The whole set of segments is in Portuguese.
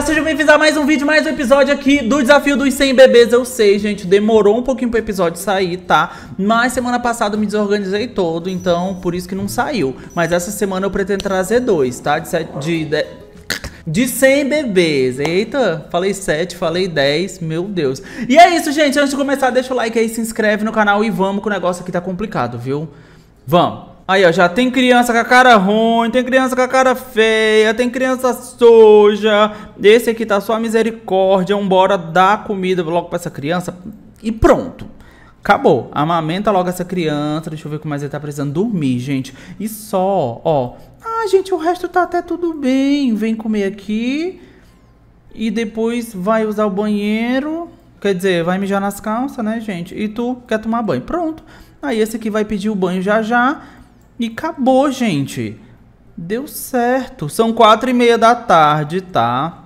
galera, sejam bem-vindos a mais um vídeo, mais um episódio aqui do Desafio dos 100 Bebês. Eu sei, gente, demorou um pouquinho pro episódio sair, tá? Mas semana passada eu me desorganizei todo, então por isso que não saiu. Mas essa semana eu pretendo trazer dois, tá? De, de, de, de 100 bebês. Eita, falei 7, falei 10, meu Deus. E é isso, gente. Antes de começar, deixa o like aí, se inscreve no canal e vamos que o negócio aqui tá complicado, viu? Vamos. Aí, ó, já tem criança com a cara ruim, tem criança com a cara feia, tem criança suja. Esse aqui tá só misericórdia, misericórdia. embora dá comida logo pra essa criança e pronto. Acabou. Amamenta logo essa criança. Deixa eu ver como mais ele tá precisando. Dormir, gente. E só, ó. Ah, gente, o resto tá até tudo bem. Vem comer aqui. E depois vai usar o banheiro. Quer dizer, vai mijar nas calças, né, gente? E tu quer tomar banho. Pronto. Aí esse aqui vai pedir o banho já já. E acabou, gente. Deu certo. São quatro e meia da tarde, tá?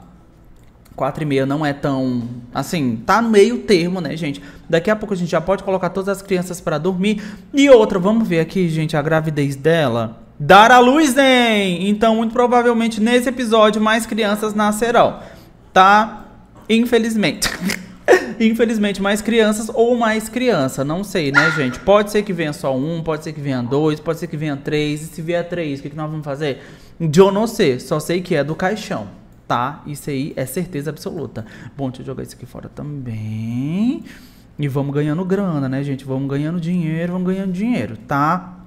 Quatro e meia não é tão... Assim, tá no meio termo, né, gente? Daqui a pouco a gente já pode colocar todas as crianças para dormir. E outra, vamos ver aqui, gente, a gravidez dela. Dar a luz, nem! Então, muito provavelmente, nesse episódio, mais crianças nascerão, tá? Infelizmente. infelizmente, mais crianças ou mais criança. Não sei, né, gente? Pode ser que venha só um, pode ser que venha dois, pode ser que venha três. E se vier três, o que, que nós vamos fazer? Eu não sei, só sei que é do caixão, tá? Isso aí é certeza absoluta. Bom, deixa eu jogar isso aqui fora também. E vamos ganhando grana, né, gente? Vamos ganhando dinheiro, vamos ganhando dinheiro, tá?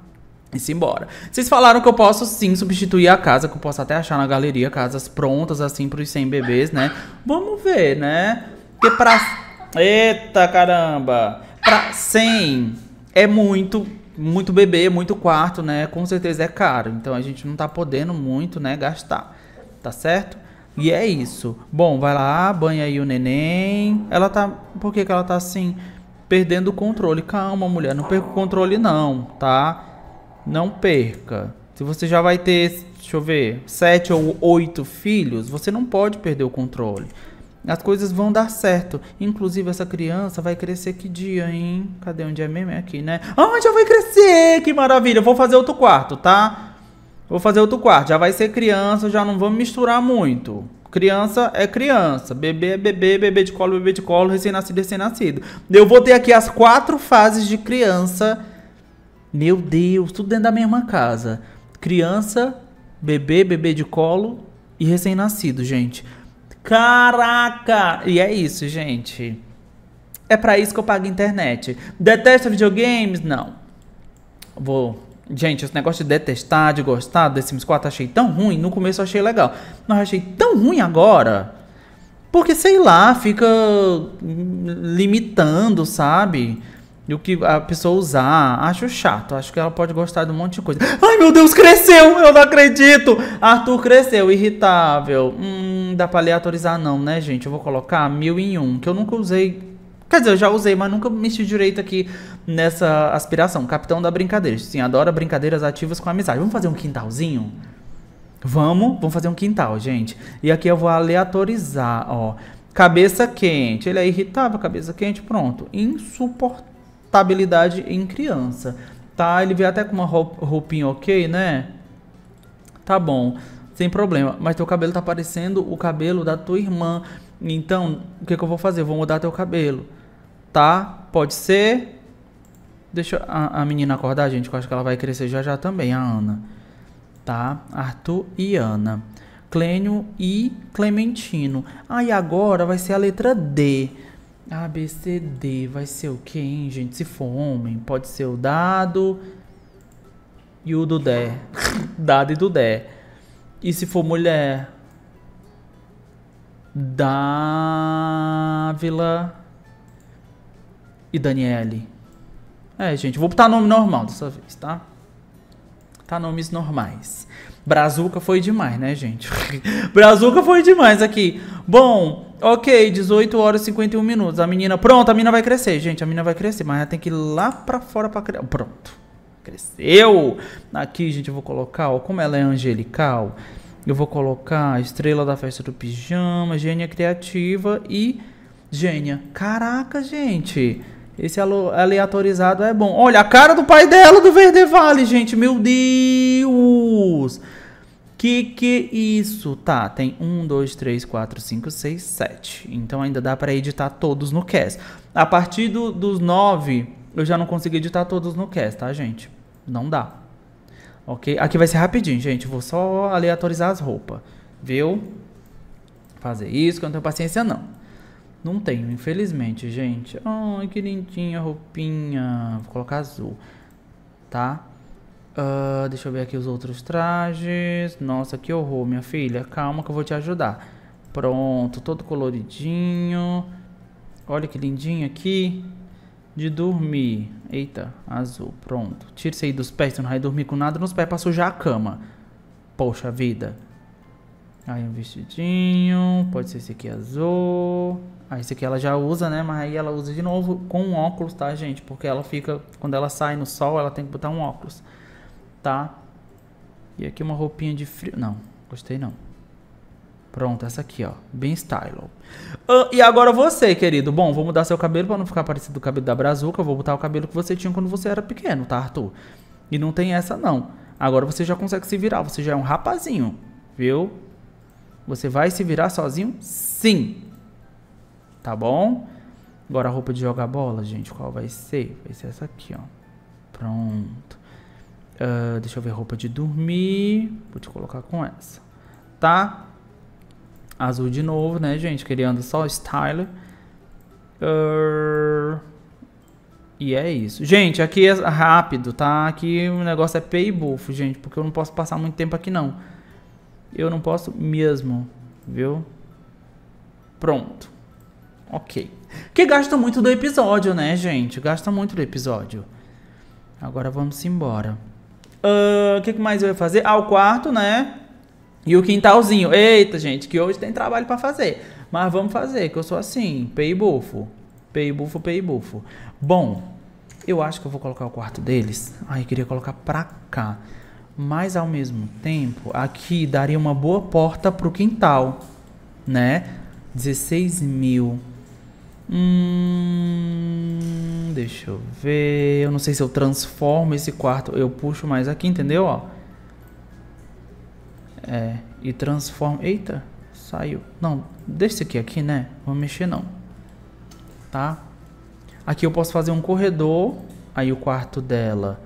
E simbora. Vocês falaram que eu posso sim substituir a casa, que eu posso até achar na galeria casas prontas assim para os 100 bebês, né? Vamos ver, né? Porque pra Eita caramba! Pra 100 é muito, muito bebê, muito quarto, né? Com certeza é caro. Então a gente não tá podendo muito, né, gastar. Tá certo? E é isso. Bom, vai lá, banha aí o neném. Ela tá. Por que, que ela tá assim? Perdendo o controle. Calma, mulher. Não perca o controle, não, tá? Não perca. Se você já vai ter, deixa eu ver, sete ou oito filhos, você não pode perder o controle. As coisas vão dar certo. Inclusive, essa criança vai crescer que dia, hein? Cadê onde é mesmo? É aqui, né? Ah, já vai crescer! Que maravilha! Eu vou fazer outro quarto, tá? Vou fazer outro quarto. Já vai ser criança, já não vamos misturar muito. Criança é criança, bebê é bebê, bebê de colo, bebê de colo, recém-nascido, recém-nascido. Eu vou ter aqui as quatro fases de criança. Meu Deus, tudo dentro da mesma casa. Criança, bebê, bebê de colo e recém-nascido, gente. Caraca! E é isso, gente. É para isso que eu pago a internet. Detesta videogames? Não. Vou. Gente, esse negócio de detestar, de gostar desse Sims 4 achei tão ruim. No começo achei legal. Mas achei tão ruim agora. Porque, sei lá, fica limitando, sabe? E o que a pessoa usar. Acho chato. Acho que ela pode gostar de um monte de coisa. Ai, meu Deus, cresceu! Eu não acredito! Arthur cresceu, irritável. Hum, dá pra aleatorizar não, né, gente? Eu vou colocar mil em um, que eu nunca usei. Quer dizer, eu já usei, mas nunca mexi direito aqui nessa aspiração. Capitão da brincadeira. Sim, adora brincadeiras ativas com amizade. Vamos fazer um quintalzinho? Vamos, vamos fazer um quintal, gente. E aqui eu vou aleatorizar, ó. Cabeça quente. Ele é irritável, cabeça quente, pronto. Insuportável estabilidade em criança. Tá? Ele veio até com uma roupinha ok, né? Tá bom, sem problema. Mas teu cabelo tá parecendo o cabelo da tua irmã. Então, o que, que eu vou fazer? Vou mudar teu cabelo. Tá? Pode ser? Deixa a, a menina acordar, gente, que eu acho que ela vai crescer já já também, a Ana. Tá? Arthur e Ana. Clênio e Clementino. Aí ah, agora vai ser a letra D. A, B, C, D. Vai ser o que, hein, gente? Se for homem, pode ser o dado e o do Dudé. dado e do Dudé. E se for mulher? Dávila e Daniele. É, gente, vou botar nome normal dessa vez, tá? Tá nomes normais. Brazuca foi demais, né, gente? Brazuca foi demais aqui. Bom, Ok, 18 horas e 51 minutos. A menina. Pronto, a menina vai crescer, gente. A menina vai crescer, mas ela tem que ir lá pra fora pra criar. Pronto. Cresceu! Aqui, gente, eu vou colocar, ó. Como ela é angelical, eu vou colocar estrela da festa do pijama, gênia criativa e gênia. Caraca, gente! Esse aleatorizado é bom. Olha, a cara do pai dela do Verde Vale, gente. Meu Deus! Que que isso? Tá, tem 1, 2, 3, 4, 5, 6, 7. Então ainda dá para editar todos no Cast. A partir do, dos 9, eu já não consigo editar todos no Cast, tá, gente? Não dá. Ok? Aqui vai ser rapidinho, gente. Vou só aleatorizar as roupas. Viu? Fazer isso, que eu não tenho paciência, não. Não tenho, infelizmente, gente. Ai, que lindinha a roupinha. Vou colocar azul. Tá? Uh, deixa eu ver aqui os outros trajes. Nossa, que horror, minha filha. Calma que eu vou te ajudar. Pronto, todo coloridinho. Olha que lindinho aqui. De dormir. Eita, azul. Pronto. Tira isso aí dos pés, você não vai dormir com nada nos pés pra sujar a cama. Poxa vida. Aí um vestidinho. Pode ser esse aqui azul. Ah, esse aqui ela já usa, né? Mas aí ela usa de novo com um óculos, tá, gente? Porque ela fica... Quando ela sai no sol, ela tem que botar um óculos. E aqui uma roupinha de frio. Não, gostei não. Pronto, essa aqui, ó. Bem style. Ah, e agora você, querido. Bom, vou mudar seu cabelo pra não ficar parecido com o cabelo da Brazuca. Eu vou botar o cabelo que você tinha quando você era pequeno, tá, Arthur? E não tem essa, não. Agora você já consegue se virar. Você já é um rapazinho, viu? Você vai se virar sozinho? Sim. Tá bom? Agora a roupa de jogar bola, gente, qual vai ser? Vai ser essa aqui, ó. Pronto. Uh, deixa eu ver roupa de dormir. Vou te colocar com essa. Tá? Azul de novo, né, gente? Criando só style. Uh, e é isso. Gente, aqui é rápido, tá? Aqui o negócio é pay buff, gente. Porque eu não posso passar muito tempo aqui, não. Eu não posso mesmo, viu? Pronto. Ok. Que gasta muito do episódio, né, gente? Gasta muito do episódio. Agora vamos embora. O uh, que mais eu ia fazer? Ah, o quarto, né? E o quintalzinho. Eita, gente, que hoje tem trabalho para fazer. Mas vamos fazer, que eu sou assim, pei bufo. Pei bufo, pei bufo. Bom, eu acho que eu vou colocar o quarto deles. Ai, eu queria colocar pra cá. Mas ao mesmo tempo, aqui daria uma boa porta pro quintal, né? 16 mil. Hum, deixa eu ver. Eu não sei se eu transformo esse quarto. Eu puxo mais aqui, entendeu? Ó. É. E transformo. Eita, saiu. Não, deixa esse aqui aqui, né? Não vou mexer não. Tá? Aqui eu posso fazer um corredor. Aí o quarto dela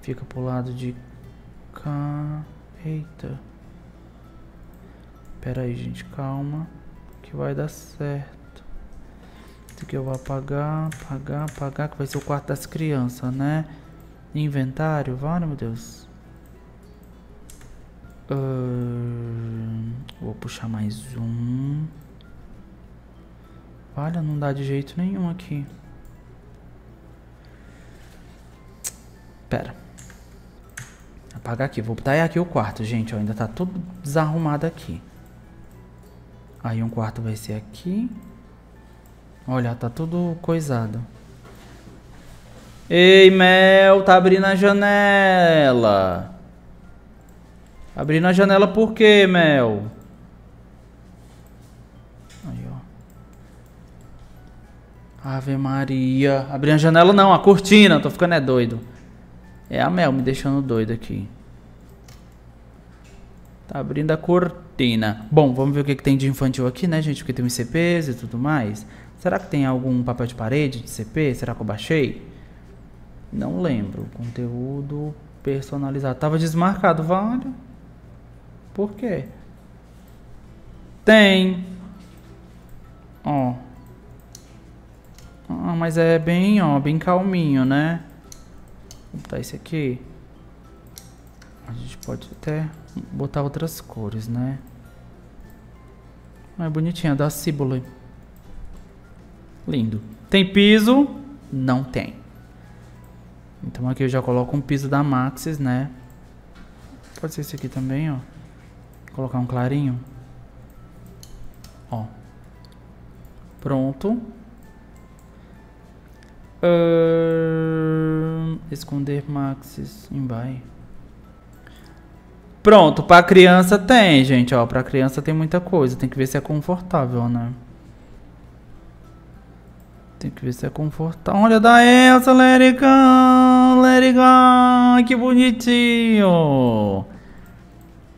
fica pro lado de cá. Eita. Pera aí, gente. Calma. Que vai dar certo. Esse aqui eu vou apagar, apagar, apagar, que vai ser o quarto das crianças, né? Inventário, vale, meu Deus. Uh, vou puxar mais um. Olha, não dá de jeito nenhum aqui. Pera. Apagar aqui. Vou botar aqui o quarto, gente. Ó, ainda tá tudo desarrumado aqui. Aí um quarto vai ser aqui. Olha, tá tudo coisado. Ei, Mel, tá abrindo a janela. Abrindo a janela por quê, Mel? Aí, ó. Ave Maria. Abrindo a janela não, a cortina. Tô ficando é doido. É a Mel me deixando doido aqui. Tá abrindo a cortina. Bom, vamos ver o que, que tem de infantil aqui, né, gente? Porque tem um CPs e tudo mais. Será que tem algum papel de parede de CP? Será que eu baixei? Não lembro. Conteúdo personalizado. Tava desmarcado, vale? Por quê? Tem. Ó. Ah, mas é bem, ó, bem calminho, né? Vou botar esse aqui. A gente pode até botar outras cores, né? É bonitinha, da Cibole. Lindo. Tem piso? Não tem. Então aqui eu já coloco um piso da Maxis, né? Pode ser esse aqui também, ó. Colocar um clarinho. Ó. Pronto. Uh... esconder Maxis em by. Pronto, pra criança tem, gente, ó. Pra criança tem muita coisa. Tem que ver se é confortável, né? Tem que ver se é confortável. Olha da Elsa, let it go, let it go. Que bonitinho.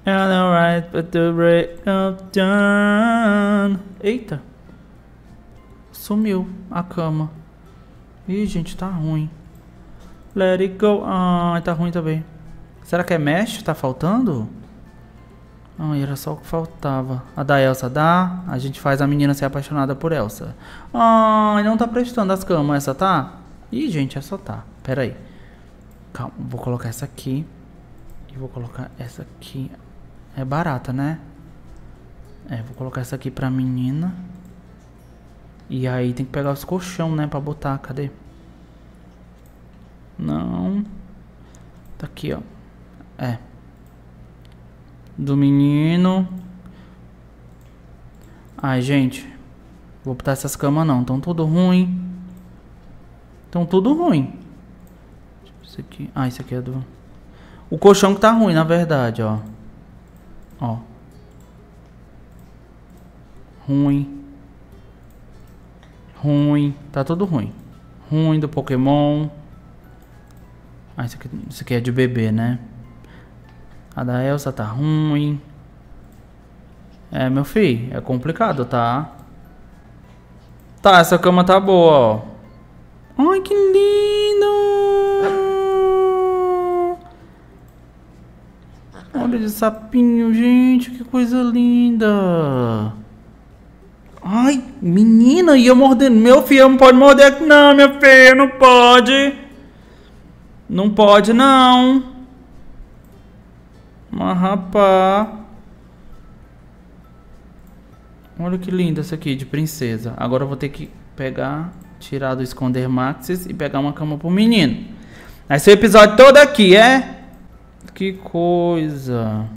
And but the break up done. Eita. Sumiu a cama. Ih, gente, tá ruim. Let it go. ah, tá ruim também. Será que é mesh? Tá faltando? Ai, era só o que faltava. A da Elsa dá, a gente faz a menina ser apaixonada por Elsa. Ai, não tá prestando as camas, essa tá? Ih, gente, essa tá. Pera aí. Calma, vou colocar essa aqui. E vou colocar essa aqui. É barata, né? É, vou colocar essa aqui pra menina. E aí tem que pegar os colchão, né, pra botar. Cadê? Não. Tá aqui, ó. É do menino. Ai, gente. Vou botar essas camas não. Estão tudo ruim. Estão tudo ruim. Isso aqui. Ah, isso aqui é do... O colchão que tá ruim, na verdade, ó. Ó. Ruim. Ruim. Tá tudo ruim. Ruim do Pokémon. Ah, aqui, isso aqui é de bebê, né? A da Elsa tá ruim. É, meu filho, é complicado, tá? Tá, essa cama tá boa, ó. Ai, que lindo! Olha esse sapinho, gente, que coisa linda! Ai, menina, ia mordendo. Meu filho, não pode morder aqui não, minha filha, não pode. Não pode, não. Mas rapá. Olha que linda essa aqui de princesa. Agora eu vou ter que pegar, tirar do esconder maxis e pegar uma cama pro menino. esse ser o episódio todo aqui, é? Que coisa.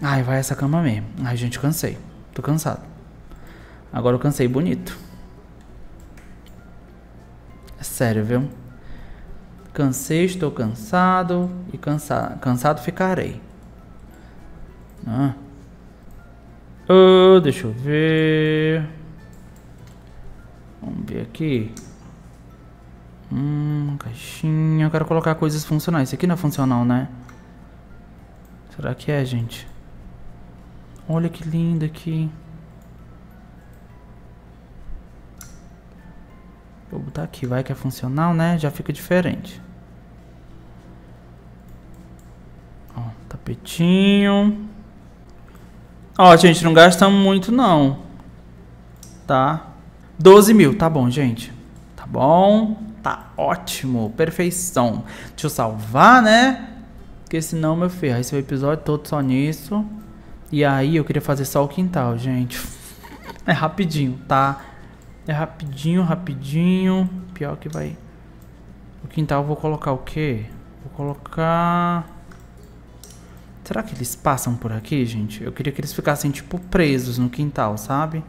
Ai, vai essa cama mesmo. Ai, gente, cansei. Tô cansado. Agora eu cansei bonito. É sério, viu? Cansei, estou cansado e cansa, cansado ficarei. Ah. Oh, deixa eu ver. Vamos ver aqui. Hum, caixinha. Eu quero colocar coisas funcionais. Isso aqui não é funcional, né? Será que é, gente? Olha que lindo aqui. Vou botar aqui, vai que é funcional, né? Já fica diferente. bonitinho. Ó, gente, não gastamos muito não. Tá? 12 mil, tá bom, gente. Tá bom, tá ótimo, perfeição. Deixa eu salvar, né? Porque senão, meu filho, esse é o episódio todo só nisso. E aí eu queria fazer só o quintal, gente. É rapidinho, tá? É rapidinho, rapidinho. Pior que vai... O quintal eu vou colocar o quê? Vou colocar... Será que eles passam por aqui, gente? Eu queria que eles ficassem, tipo, presos no quintal, sabe?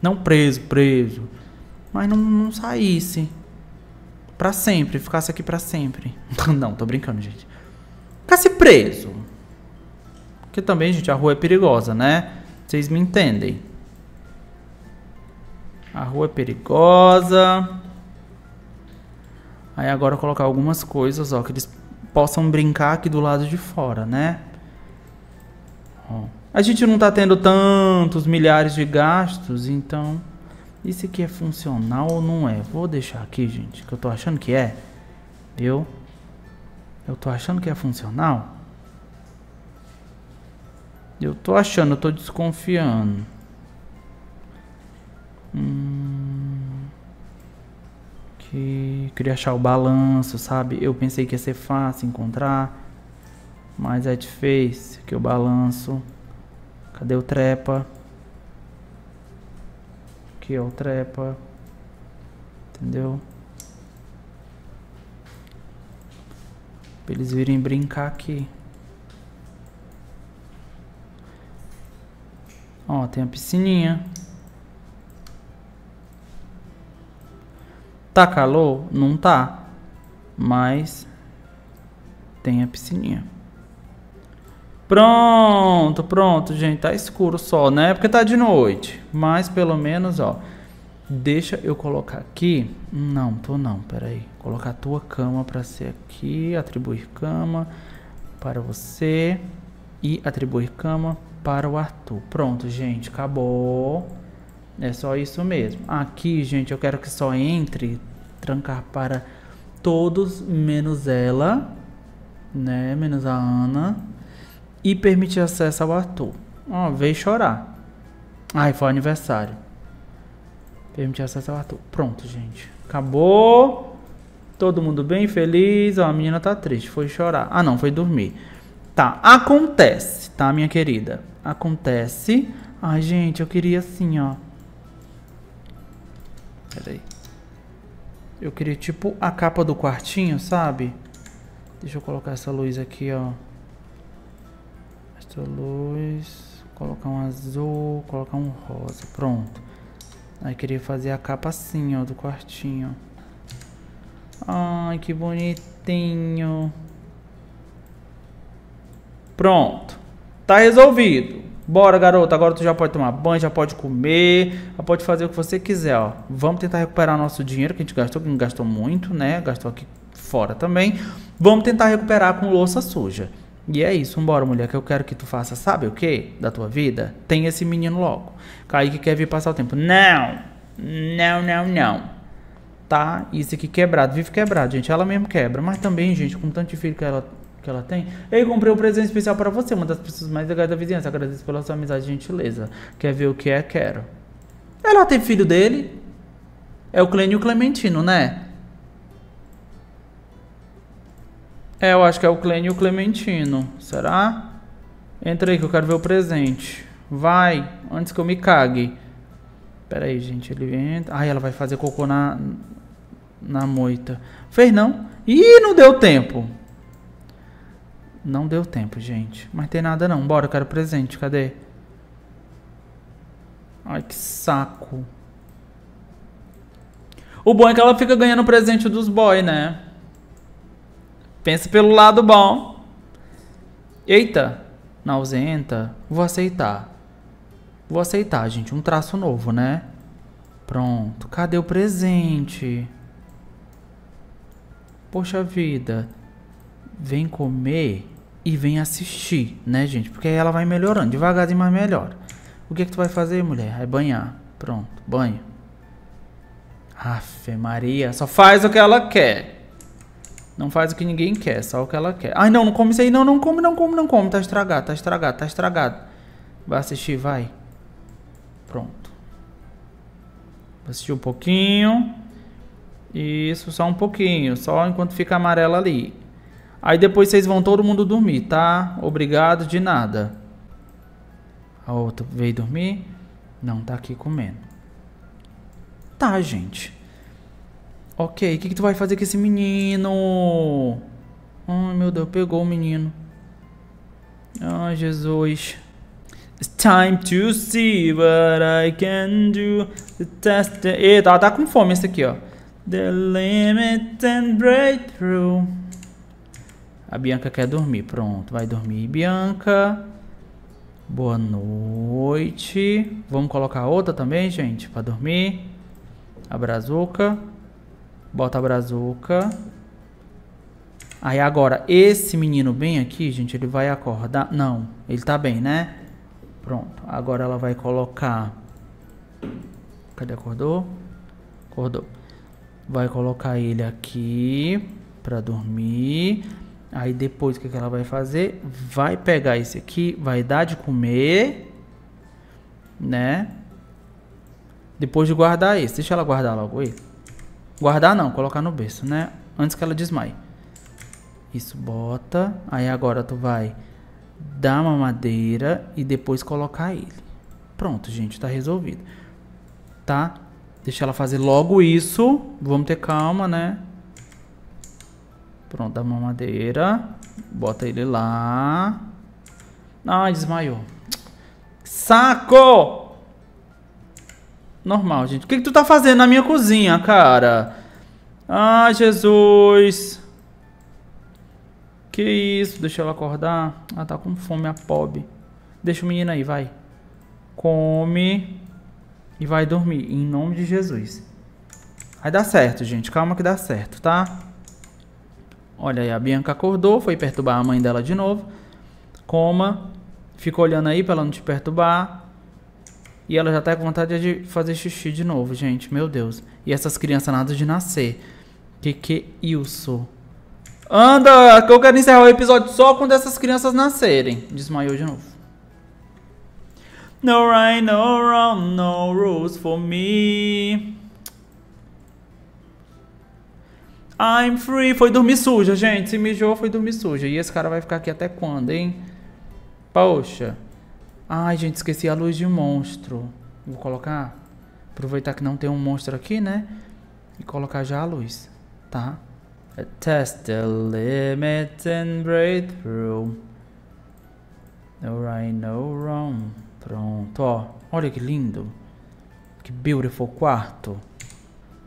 Não preso, preso. Mas não, não saísse. Pra sempre, ficasse aqui pra sempre. não, tô brincando, gente. Ficasse preso. Porque também, gente, a rua é perigosa, né? Vocês me entendem. A rua é perigosa. Aí agora colocar algumas coisas, ó, que eles possam brincar aqui do lado de fora, né? A gente não está tendo tantos milhares de gastos, então. Isso aqui é funcional ou não é? Vou deixar aqui, gente, que eu tô achando que é. Viu? Eu tô achando que é funcional. Eu tô achando, eu tô desconfiando. Hum, que queria achar o balanço, sabe? Eu pensei que ia ser fácil encontrar mais headface, é que eu balanço. Cadê o trepa? Aqui, é o trepa. Entendeu? Pra eles virem brincar aqui. Ó, tem a piscininha. Tá calor? Não tá. Mas tem a piscininha. Pronto, pronto, gente. Tá escuro só, né? É porque tá de noite. Mas pelo menos, ó. Deixa eu colocar aqui. Não, tô não, peraí. Colocar a tua cama pra ser aqui. Atribuir cama para você. E atribuir cama para o Arthur. Pronto, gente. Acabou. É só isso mesmo. Aqui, gente, eu quero que só entre. Trancar para todos, menos ela. Né? Menos a Ana e permitir acesso ao Arthur. Ó, veio chorar. Ai, foi aniversário. Permitir acesso ao Arthur. Pronto, gente. Acabou. Todo mundo bem, feliz. Ó, a menina tá triste, foi chorar. Ah, não, foi dormir. Tá, acontece, tá, minha querida? Acontece. Ai, gente, eu queria assim, ó. Pera aí. Eu queria tipo a capa do quartinho, sabe? Deixa eu colocar essa luz aqui, ó luz, colocar um azul, colocar um rosa, pronto. Aí queria fazer a capa assim, ó, do quartinho. Ai, que bonitinho. Pronto. Tá resolvido. Bora, garoto. Agora tu já pode tomar banho, já pode comer, já pode fazer o que você quiser, ó. Vamos tentar recuperar nosso dinheiro que a gente gastou, que não gastou muito, né? Gastou aqui fora também. Vamos tentar recuperar com louça suja. E é isso, vambora mulher, que eu quero que tu faça sabe o que da tua vida? Tem esse menino logo. Kaique quer vir passar o tempo. Não, não, não, não. Tá, isso aqui quebrado, vive quebrado, gente. Ela mesmo quebra. Mas também, gente, com tanto de filho que ela, que ela tem. Eu comprei um presente especial para você, uma das pessoas mais legais da vizinhança. Agradeço pela sua amizade e gentileza. Quer ver o que é? Quero. Ela tem filho dele. É o Clênio Clementino, né? É, eu acho que é o Clênio e o Clementino. Será? Entra aí que eu quero ver o presente. Vai, antes que eu me cague. Pera aí, gente. Ele entra. Ai, ela vai fazer cocô na, na moita. Fez não? Ih, não deu tempo. Não deu tempo, gente. Mas tem nada não. Bora, eu quero presente. Cadê? Ai, que saco. O bom é que ela fica ganhando presente dos boy, né? Pensa pelo lado bom. Eita, na ausenta, vou aceitar. Vou aceitar, gente, um traço novo, né? Pronto, cadê o presente? Poxa vida, vem comer e vem assistir, né, gente? Porque aí ela vai melhorando, devagarzinho, mas melhora. O que é que tu vai fazer, mulher? Vai banhar. Pronto, banho. Afe Maria, só faz o que ela quer. Não faz o que ninguém quer, só o que ela quer. Ai, não, não come isso aí. Não, não come, não come, não come. Tá estragado, tá estragado, tá estragado. Vai assistir, vai. Pronto. Vou assistir um pouquinho. Isso, só um pouquinho. Só enquanto fica amarela ali. Aí depois vocês vão todo mundo dormir, tá? Obrigado, de nada. A outra veio dormir. Não, tá aqui comendo. Tá, gente. Ok, o que, que, tu vai fazer com esse menino? Ai, meu Deus, pegou o menino. Ai, Jesus. It's time to see what I can do. The test. Eita, ela tá com fome esse aqui, ó. The limit and breakthrough. A Bianca quer dormir. Pronto, vai dormir, Bianca. Boa noite. Vamos colocar outra também, gente, pra dormir. A brazuca. Bota a brazuca. Aí agora, esse menino bem aqui, gente, ele vai acordar. Não, ele tá bem, né? Pronto. Agora ela vai colocar. Cadê? Acordou? Acordou. Vai colocar ele aqui para dormir. Aí depois o que, que ela vai fazer? Vai pegar esse aqui, vai dar de comer, né? Depois de guardar esse. Deixa ela guardar logo ele. Guardar não, colocar no berço, né? Antes que ela desmaie. Isso, bota. Aí agora tu vai dar uma madeira e depois colocar ele. Pronto, gente, tá resolvido. Tá? Deixa ela fazer logo isso. Vamos ter calma, né? Pronto, dá uma madeira. Bota ele lá. Não, desmaiou. Saco! Normal, gente. O que, que tu tá fazendo na minha cozinha, cara? Ah, Jesus. Que isso? Deixa ela acordar. Ela tá com fome, a pobre. Deixa o menino aí, vai. Come. E vai dormir, em nome de Jesus. Vai dar certo, gente. Calma que dá certo, tá? Olha aí, a Bianca acordou, foi perturbar a mãe dela de novo. Coma. Fica olhando aí pra ela não te perturbar. E ela já tá com vontade de fazer xixi de novo, gente. Meu Deus. E essas crianças nada de nascer. Que que isso? Anda, que eu quero encerrar o episódio só quando essas crianças nascerem. Desmaiou de novo. No right, no wrong, no rules for me. I'm free. Foi dormir suja, gente. Se mijou, foi dormir suja. E esse cara vai ficar aqui até quando, hein? Poxa. Ai, gente, esqueci a luz de monstro. Vou colocar. Aproveitar que não tem um monstro aqui, né? E colocar já a luz, tá? Test the limit and breakthrough. No right, no wrong. Pronto, ó. Olha que lindo. Que beautiful quarto.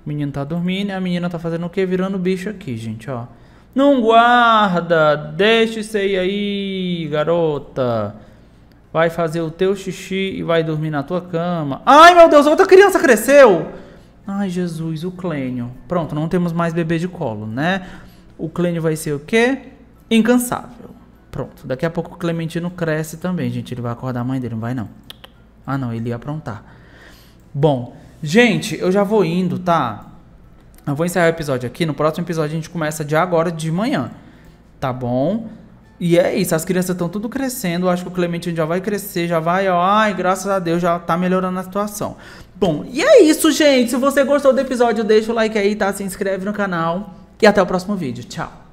O menino tá dormindo e a menina tá fazendo o quê? Virando bicho aqui, gente, ó. Não guarda! Deixe-se aí, garota! vai fazer o teu xixi e vai dormir na tua cama. Ai, meu Deus, outra criança cresceu! Ai, Jesus, o Clênio. Pronto, não temos mais bebê de colo, né? O Clênio vai ser o quê? Incansável. Pronto, daqui a pouco o Clementino cresce também, gente. Ele vai acordar a mãe dele, não vai não. Ah, não, ele ia aprontar. Bom, gente, eu já vou indo, tá? Eu vou encerrar o episódio aqui. No próximo episódio a gente começa de agora de manhã, tá bom? E é isso, as crianças estão tudo crescendo, acho que o Clementino já vai crescer, já vai, ó, ai, graças a Deus, já tá melhorando a situação. Bom, e é isso, gente. Se você gostou do episódio, deixa o like aí, tá? Se inscreve no canal e até o próximo vídeo. Tchau.